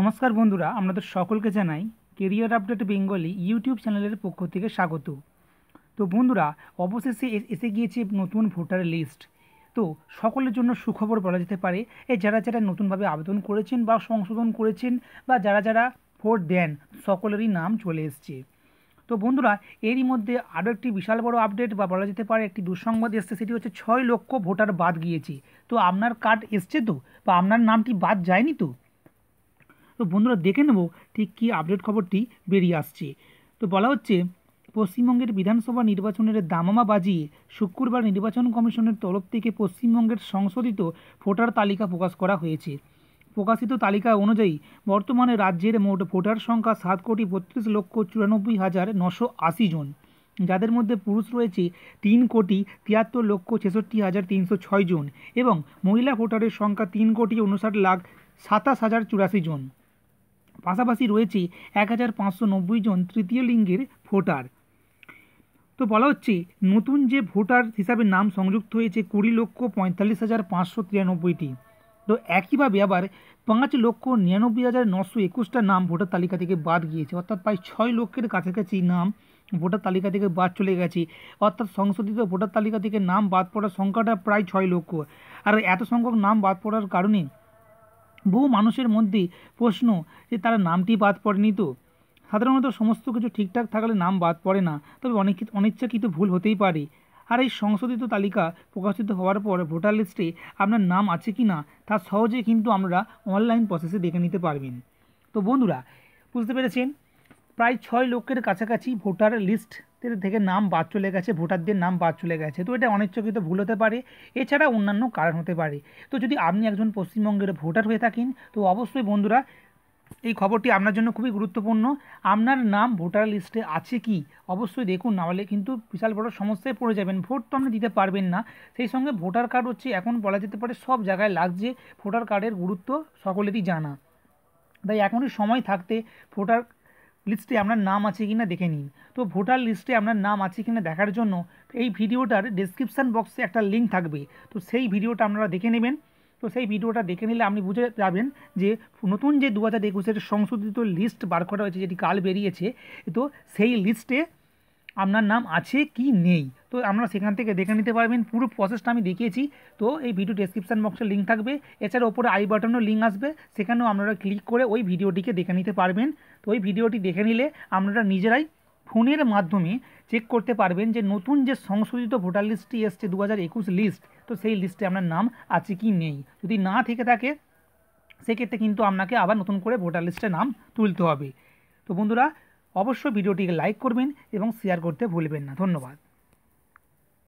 নমস্কার বন্ধুরা আপনাদের সকলকে জানাই কেরিয়ার আপডেট বেঙ্গলি ইউটিউব চ্যানেলের পক্ষ থেকে স্বাগত তো বন্ধুরা অবশেষে এসে গিয়েছে নতুন ভোটার লিস্ট তো সকলের জন্য সুখবর বলা যেতে পারে এ যারা যারা নতুনভাবে আবেদন করেছেন বা সংশোধন করেছেন বা যারা যারা ভোট দেন সকলেরই নাম চলে এসছে তো বন্ধুরা এরই মধ্যে আরও একটি বিশাল বড় আপডেট বা বলা যেতে পারে একটি দুঃসংবাদ এসছে সেটি হচ্ছে ছয় লক্ষ ভোটার বাদ গিয়েছে তো আপনার কার্ড এসছে তো বা আপনার নামটি বাদ যায়নি তো তো বন্ধুরা দেখে নেব ঠিক কী আপডেট খবরটি বেরিয়ে আসছে তো বলা হচ্ছে পশ্চিমবঙ্গের বিধানসভা নির্বাচনের দামামা বাজিয়ে শুক্রবার নির্বাচন কমিশনের তরফ থেকে পশ্চিমবঙ্গের সংশোধিত ভোটার তালিকা প্রকাশ করা হয়েছে প্রকাশিত তালিকা অনুযায়ী বর্তমানে রাজ্যের মোট ভোটার সংখ্যা সাত কোটি বত্রিশ লক্ষ চুরানব্বই হাজার নশো আশি জন যাদের মধ্যে পুরুষ রয়েছে তিন কোটি তিয়াত্তর লক্ষ ছেষট্টি হাজার তিনশো ছয় জন এবং মহিলা ভোটারের সংখ্যা তিন কোটি উনষাট লাখ সাতাশ হাজার চুরাশি জন পাশাপাশি রয়েছে এক হাজার পাঁচশো নব্বই জন তৃতীয় লিঙ্গের ভোটার তো বলা হচ্ছে নতুন যে ভোটার হিসাবে নাম সংযুক্ত হয়েছে কুড়ি লক্ষ পঁয়তাল্লিশ হাজার পাঁচশো তিরানব্বইটি তো একইভাবে আবার পাঁচ লক্ষ নিরানব্বই হাজার নশো একুশটা নাম ভোটার তালিকা থেকে বাদ গিয়েছে অর্থাৎ প্রায় ছয় লক্ষের কাছাকাছি নাম ভোটার তালিকা থেকে বাদ চলে গেছে অর্থাৎ সংশোধিত ভোটার তালিকা থেকে নাম বাদ পড়ার সংখ্যাটা প্রায় ছয় লক্ষ আর এত সংখ্যক নাম বাদ পড়ার কারণে বহু মানুষের মধ্যে প্রশ্ন যে তারা নামটি বাদ পড়েনি তো সাধারণত সমস্ত কিছু ঠিকঠাক থাকলে নাম বাদ পড়ে না তবে অনেক অনিচ্ছাকৃত ভুল হতেই পারে আর এই সংশোধিত তালিকা প্রকাশিত হওয়ার পর ভোটার লিস্টে আপনার নাম আছে কি না তা সহজে কিন্তু আমরা অনলাইন প্রসেসে দেখে নিতে পারবেন তো বন্ধুরা বুঝতে পেরেছেন প্রায় ছয় লোকের কাছাকাছি ভোটার লিস্ট থেকে নাম বাদ চলে গেছে ভোটারদের নাম বাদ চলে গেছে তো এটা অনিচ্ছাকৃত ভুল হতে পারে এছাড়া অন্যান্য কারণ হতে পারে তো যদি আপনি একজন পশ্চিমবঙ্গের ভোটার হয়ে থাকেন তো অবশ্যই বন্ধুরা এই খবরটি আপনার জন্য খুবই গুরুত্বপূর্ণ আপনার নাম ভোটার লিস্টে আছে কি অবশ্যই দেখুন নাহলে কিন্তু বিশাল বড় সমস্যায় পড়ে যাবেন ভোট তো আপনি দিতে পারবেন না সেই সঙ্গে ভোটার কার্ড হচ্ছে এখন বলা যেতে পারে সব জায়গায় লাগছে ভোটার কার্ডের গুরুত্ব সকলেরই জানা তাই এখনই সময় থাকতে ভোটার লিস্টে আপনার নাম আছে কি না দেখে নিন তো ভোটার লিস্টে আপনার নাম আছে কি না দেখার জন্য এই ভিডিওটার ডিসক্রিপশান বক্সে একটা লিঙ্ক থাকবে তো সেই ভিডিওটা আপনারা দেখে নেবেন তো সেই ভিডিওটা দেখে নিলে আপনি বুঝে যাবেন যে নতুন যে দু হাজার একুশের সংশোধিত লিস্ট বার করা হয়েছে যেটি কাল বেরিয়েছে তো সেই লিস্টে আপনার নাম আছে কি নেই তো আমরা সেখান থেকে দেখে নিতে পারবেন পুরো প্রসেসটা আমি দেখিয়েছি তো এই ভিডিও ডিসক্রিপশান বক্সে লিঙ্ক থাকবে এছাড়া ওপরে আই বাটনও লিঙ্ক আসবে সেখানেও আপনারা ক্লিক করে ওই ভিডিওটিকে দেখে নিতে পারবেন তো ওই ভিডিওটি দেখে নিলে আপনারা নিজেরাই ফোনের মাধ্যমে চেক করতে পারবেন যে নতুন যে সংশোধিত ভোটার লিস্টটি এসছে দু হাজার লিস্ট তো সেই লিস্টে আপনার নাম আছে কি নেই যদি না থেকে থাকে সেক্ষেত্রে কিন্তু আপনাকে আবার নতুন করে ভোটার লিস্টে নাম তুলতে হবে তো বন্ধুরা অবশ্যই ভিডিওটিকে লাইক করবেন এবং শেয়ার করতে ভুলবেন না ধন্যবাদ